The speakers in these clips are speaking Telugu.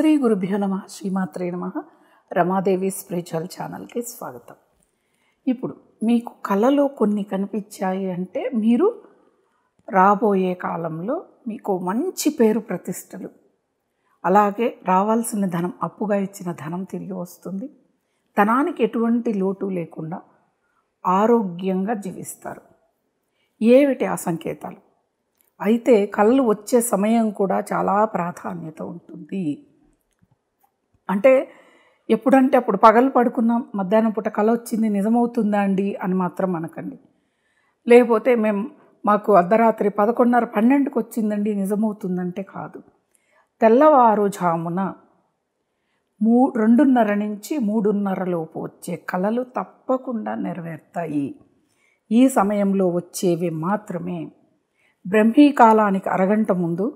శ్రీ గురుభ్యో నమ శ్రీమాత్రే నమ రమాదేవి స్పిరిచువల్ ఛానల్కి స్వాగతం ఇప్పుడు మీకు కళలో కొన్ని కనిపించాయి అంటే మీరు రాబోయే కాలంలో మీకు మంచి పేరు ప్రతిష్టలు అలాగే రావాల్సిన ధనం అప్పుగా ఇచ్చిన ధనం తిరిగి వస్తుంది ధనానికి ఎటువంటి లోటు లేకుండా ఆరోగ్యంగా జీవిస్తారు ఏమిటి ఆ సంకేతాలు అయితే కళ్ళు వచ్చే సమయం కూడా చాలా ప్రాధాన్యత ఉంటుంది అంటే ఎప్పుడంటే అప్పుడు పగలు పడుకున్నాం మధ్యాహ్నం పూట కళ వచ్చింది నిజమవుతుందా అండి అని మాత్రం అనకండి లేకపోతే మేము మాకు అర్ధరాత్రి పదకొండున్నర పన్నెండుకి వచ్చిందండి నిజమవుతుందంటే కాదు తెల్లవారుజామున మూ రెండున్నర నుంచి మూడున్నర లోపు వచ్చే కళలు తప్పకుండా నెరవేరుతాయి ఈ సమయంలో వచ్చేవి మాత్రమే బ్రహ్మీకాలానికి అరగంట ముందు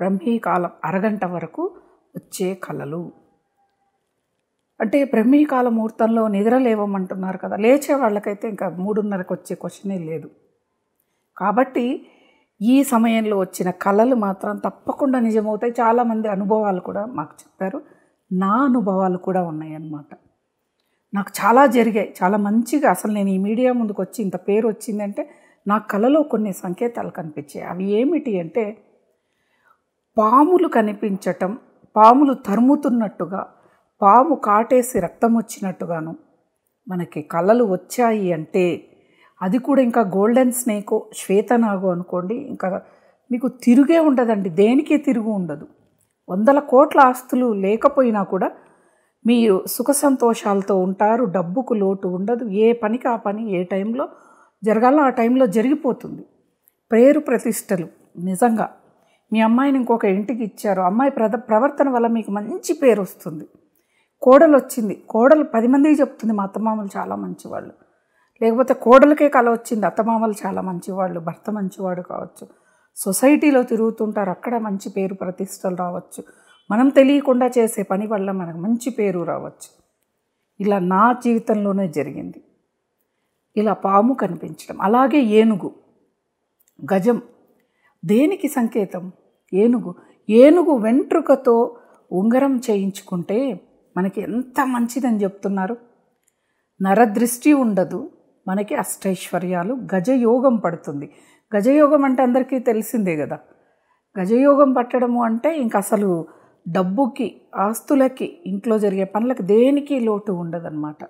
బ్రహ్మీకాలం అరగంట వరకు వచ్చే కళలు అంటే బ్రహ్మీకాల ముహూర్తంలో నిద్రలేవమంటున్నారు కదా లేచే వాళ్ళకైతే ఇంకా మూడున్నరకు వచ్చే క్వశ్చనే లేదు కాబట్టి ఈ సమయంలో వచ్చిన కళలు మాత్రం తప్పకుండా నిజమవుతాయి చాలామంది అనుభవాలు కూడా మాకు చెప్పారు నా అనుభవాలు కూడా ఉన్నాయన్నమాట నాకు చాలా జరిగాయి చాలా మంచిగా అసలు నేను ఈ మీడియా ముందుకు వచ్చి ఇంత పేరు వచ్చిందంటే నా కళలో కొన్ని సంకేతాలు కనిపించాయి అవి ఏమిటి అంటే పాములు కనిపించటం పాములు తరుముతున్నట్టుగా పాము కాటేసి రక్తం వచ్చినట్టుగాను మనకి కళ్ళలు వచ్చాయి అంటే అది కూడా ఇంకా గోల్డెన్ స్నేకో శ్వేతనాగు అనుకోండి ఇంకా మీకు తిరుగే ఉండదండి దేనికే తిరుగు ఉండదు వందల కోట్ల ఆస్తులు లేకపోయినా కూడా మీరు సుఖ సంతోషాలతో ఉంటారు డబ్బుకు లోటు ఉండదు ఏ పనికి ఆ పని ఏ టైంలో జరగాలో ఆ టైంలో జరిగిపోతుంది పేరు ప్రతిష్టలు నిజంగా మీ అమ్మాయిని ఇంకొక ఇంటికి ఇచ్చారు అమ్మాయి ప్రవర్తన వల్ల మీకు మంచి పేరు వస్తుంది కోడలు వచ్చింది కోడలు పది మందికి చెప్తుంది మా అత్తమామలు చాలా మంచివాళ్ళు లేకపోతే కోడలకే కళ వచ్చింది అత్తమామలు చాలా మంచివాళ్ళు భర్త మంచివాడు కావచ్చు సొసైటీలో తిరుగుతుంటారు అక్కడ మంచి పేరు ప్రతిష్టలు రావచ్చు మనం తెలియకుండా చేసే పని వల్ల మనకు మంచి పేరు రావచ్చు ఇలా నా జీవితంలోనే జరిగింది ఇలా పాము కనిపించడం అలాగే ఏనుగు గజం దేనికి సంకేతం ఏనుగు ఏనుగు వెంట్రుకతో ఉంగరం చేయించుకుంటే మనకి ఎంత మంచిదని చెప్తున్నారు నరదృష్టి ఉండదు మనకి అష్టైశ్వర్యాలు గజయోగం పడుతుంది గజయోగం అంటే అందరికీ తెలిసిందే కదా గజయోగం పట్టడము అంటే ఇంక అసలు డబ్బుకి ఆస్తులకి ఇంట్లో జరిగే పనులకు దేనికి లోటు ఉండదన్నమాట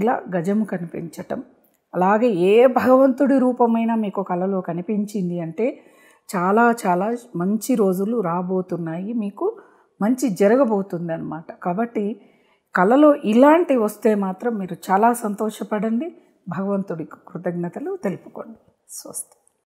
ఇలా గజము కనిపించటం అలాగే ఏ భగవంతుడి రూపమైనా మీకు కళలో కనిపించింది అంటే చాలా చాలా మంచి రోజులు రాబోతున్నాయి మీకు మంచి జరగబోతుంది అనమాట కాబట్టి కళలో ఇలాంటి వస్తే మాత్రం మీరు చాలా సంతోషపడండి భగవంతుడికి కృతజ్ఞతలు తెలుపుకోండి స్వస్తి